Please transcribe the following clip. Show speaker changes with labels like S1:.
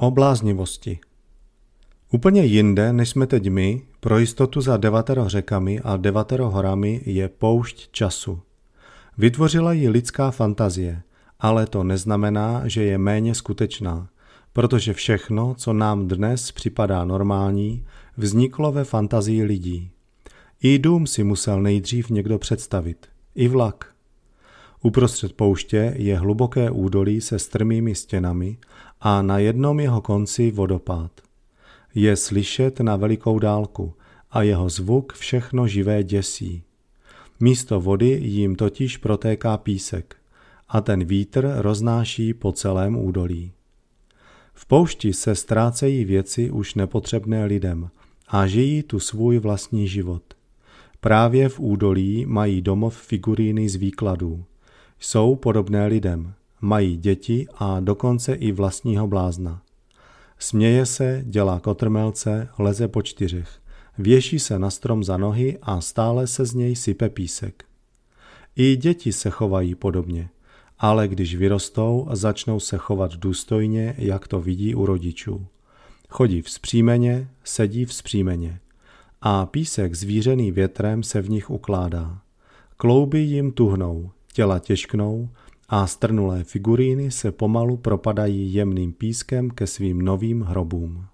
S1: o bláznivosti. Úplně jinde, než jsme teď my, pro jistotu za devatero řekami a devatero horami je poušť času. Vytvořila ji lidská fantazie, ale to neznamená, že je méně skutečná, protože všechno, co nám dnes připadá normální, vzniklo ve fantazii lidí. I dům si musel nejdřív někdo představit, i vlak. Uprostřed pouště je hluboké údolí se strmými stěnami a na jednom jeho konci vodopád. Je slyšet na velikou dálku a jeho zvuk všechno živé děsí. Místo vody jim totiž protéká písek a ten vítr roznáší po celém údolí. V poušti se ztrácejí věci už nepotřebné lidem a žijí tu svůj vlastní život. Právě v údolí mají domov figuríny z výkladů. Jsou podobné lidem mají děti a dokonce i vlastního blázna. Směje se, dělá kotrmelce, leze po čtyřech. Věší se na strom za nohy a stále se z něj sype písek. I děti se chovají podobně, ale když vyrostou, začnou se chovat důstojně, jak to vidí u rodičů. Chodí vzpřímeně, sedí vzpřímeně. A písek zvířený větrem se v nich ukládá. Klouby jim tuhnou, těla těžknou, a strnulé figuríny se pomalu propadají jemným pískem ke svým novým hrobům.